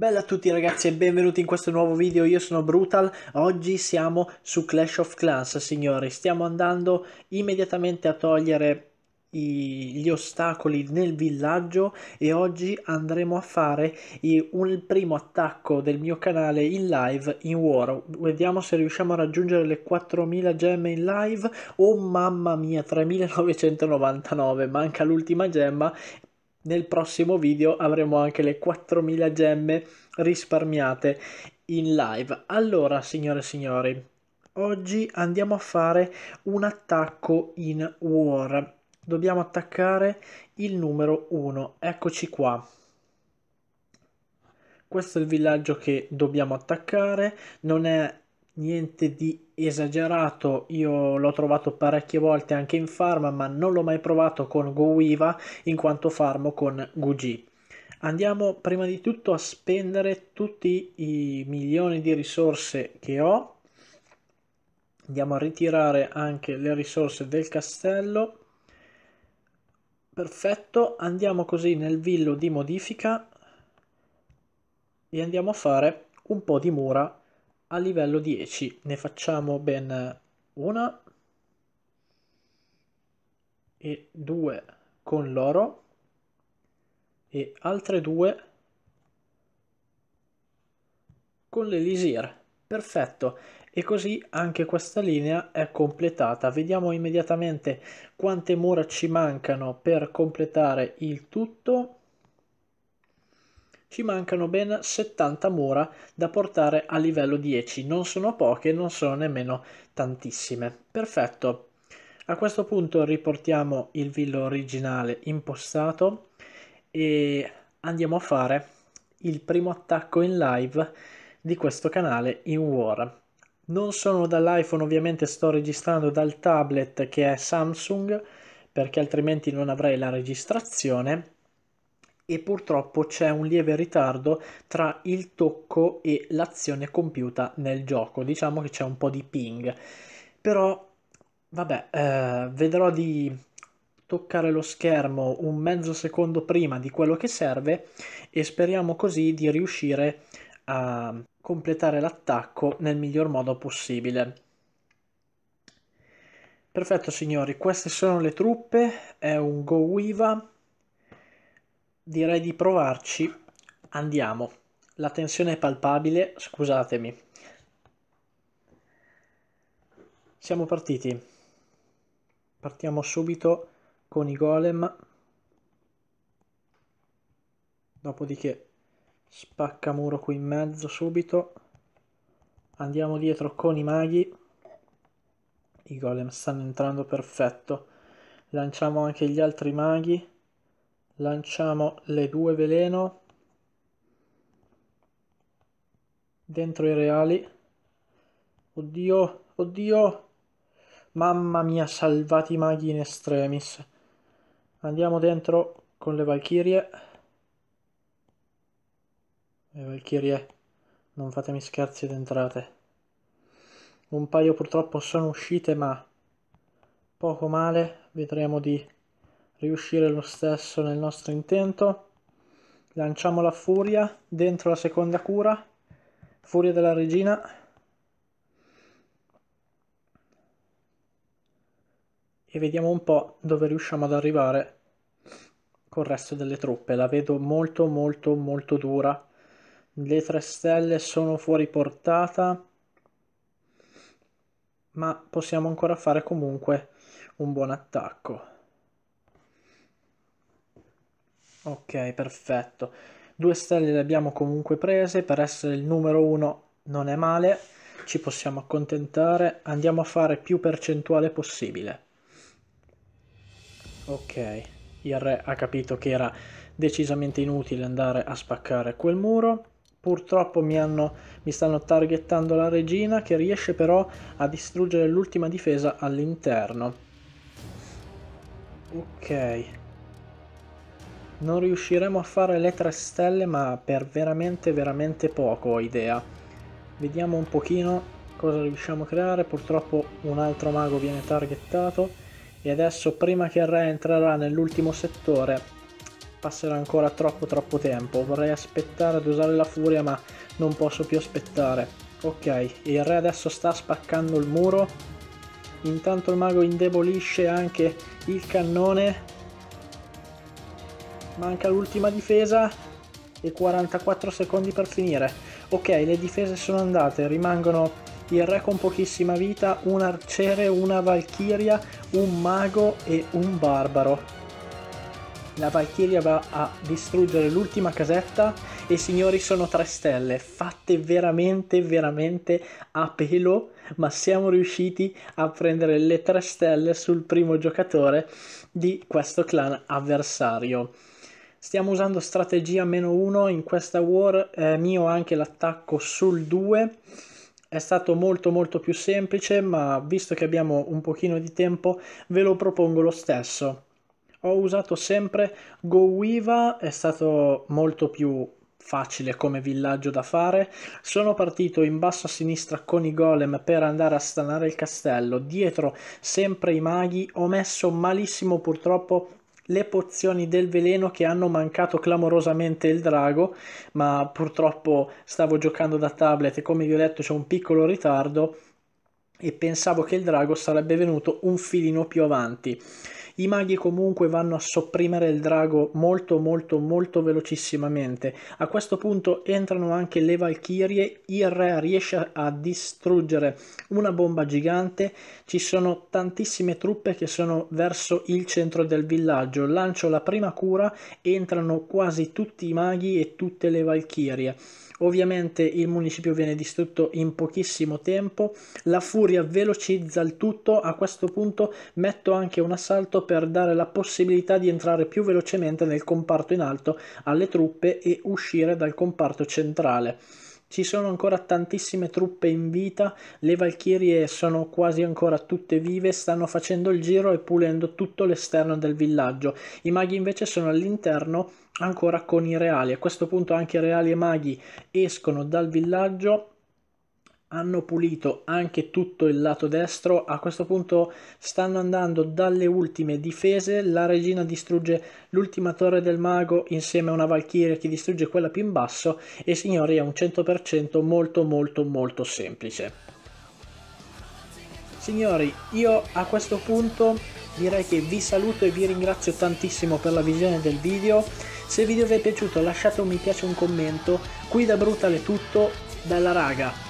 Bella a tutti ragazzi e benvenuti in questo nuovo video, io sono Brutal, oggi siamo su Clash of Clans signori, stiamo andando immediatamente a togliere i, gli ostacoli nel villaggio e oggi andremo a fare i, un, il primo attacco del mio canale in live in war, vediamo se riusciamo a raggiungere le 4000 gemme in live, oh mamma mia 3999, manca l'ultima gemma nel prossimo video avremo anche le 4000 gemme risparmiate in live. Allora, signore e signori, oggi andiamo a fare un attacco in war. Dobbiamo attaccare il numero 1. Eccoci qua. Questo è il villaggio che dobbiamo attaccare, non è niente di esagerato, io l'ho trovato parecchie volte anche in farm, ma non l'ho mai provato con GoIva in quanto farmo con GG. Andiamo prima di tutto a spendere tutti i milioni di risorse che ho. Andiamo a ritirare anche le risorse del castello. Perfetto, andiamo così nel villo di modifica e andiamo a fare un po' di mura a livello 10 ne facciamo ben una e due con l'oro e altre due con l'elisir perfetto e così anche questa linea è completata vediamo immediatamente quante mura ci mancano per completare il tutto ci mancano ben 70 mura da portare a livello 10, non sono poche, non sono nemmeno tantissime. Perfetto, a questo punto riportiamo il villo originale impostato e andiamo a fare il primo attacco in live di questo canale in War. Non sono dall'iPhone ovviamente, sto registrando dal tablet che è Samsung perché altrimenti non avrei la registrazione e purtroppo c'è un lieve ritardo tra il tocco e l'azione compiuta nel gioco, diciamo che c'è un po' di ping, però vabbè, eh, vedrò di toccare lo schermo un mezzo secondo prima di quello che serve e speriamo così di riuscire a completare l'attacco nel miglior modo possibile. Perfetto signori, queste sono le truppe, è un Go Weaver Direi di provarci. Andiamo. La tensione è palpabile, scusatemi. Siamo partiti. Partiamo subito con i golem. Dopodiché spacca muro qui in mezzo subito. Andiamo dietro con i maghi. I golem stanno entrando perfetto. Lanciamo anche gli altri maghi lanciamo le due veleno dentro i reali oddio oddio mamma mia salvati i maghi in estremis andiamo dentro con le valchirie le valchirie non fatemi scherzi ed entrate un paio purtroppo sono uscite ma poco male vedremo di riuscire lo stesso nel nostro intento. Lanciamo la furia dentro la seconda cura, furia della regina. E vediamo un po' dove riusciamo ad arrivare col resto delle truppe. La vedo molto molto molto dura. Le tre stelle sono fuori portata, ma possiamo ancora fare comunque un buon attacco. Ok, perfetto. Due stelle le abbiamo comunque prese, per essere il numero uno non è male, ci possiamo accontentare, andiamo a fare più percentuale possibile. Ok, il re ha capito che era decisamente inutile andare a spaccare quel muro. Purtroppo mi, hanno, mi stanno targettando la regina che riesce però a distruggere l'ultima difesa all'interno. Ok, non riusciremo a fare le tre stelle ma per veramente veramente poco ho idea vediamo un pochino cosa riusciamo a creare purtroppo un altro mago viene targettato e adesso prima che il re entrerà nell'ultimo settore passerà ancora troppo troppo tempo vorrei aspettare ad usare la furia ma non posso più aspettare ok il re adesso sta spaccando il muro intanto il mago indebolisce anche il cannone manca l'ultima difesa e 44 secondi per finire. Ok, le difese sono andate, rimangono il re con pochissima vita, un arciere, una valchiria, un mago e un barbaro. La valchiria va a distruggere l'ultima casetta e signori sono tre stelle, fatte veramente veramente a pelo, ma siamo riusciti a prendere le tre stelle sul primo giocatore di questo clan avversario. Stiamo usando strategia meno 1 in questa war, eh, mio anche l'attacco sul 2. È stato molto molto più semplice, ma visto che abbiamo un pochino di tempo, ve lo propongo lo stesso. Ho usato sempre go Weaver, è stato molto più facile come villaggio da fare. Sono partito in basso a sinistra con i golem per andare a stanare il castello. Dietro sempre i maghi. Ho messo malissimo purtroppo le pozioni del veleno che hanno mancato clamorosamente il drago, ma purtroppo stavo giocando da tablet e come vi ho detto c'è un piccolo ritardo e pensavo che il drago sarebbe venuto un filino più avanti. I maghi comunque vanno a sopprimere il drago molto molto molto velocissimamente. A questo punto entrano anche le valchirie, il re riesce a distruggere una bomba gigante, ci sono tantissime truppe che sono verso il centro del villaggio, lancio la prima cura, entrano quasi tutti i maghi e tutte le valchirie. Ovviamente il municipio viene distrutto in pochissimo tempo, la furia velocizza il tutto, a questo punto metto anche un assalto per dare la possibilità di entrare più velocemente nel comparto in alto alle truppe e uscire dal comparto centrale. Ci sono ancora tantissime truppe in vita, le Valchirie sono quasi ancora tutte vive, stanno facendo il giro e pulendo tutto l'esterno del villaggio. I maghi invece sono all'interno ancora con i reali. A questo punto anche reali e maghi escono dal villaggio hanno pulito anche tutto il lato destro a questo punto stanno andando dalle ultime difese la regina distrugge l'ultima torre del mago insieme a una valchiria che distrugge quella più in basso e signori è un 100% molto molto molto semplice Signori, io a questo punto direi che vi saluto e vi ringrazio tantissimo per la visione del video. Se il video vi è piaciuto lasciate un mi piace un commento. Qui da brutale tutto, dalla raga.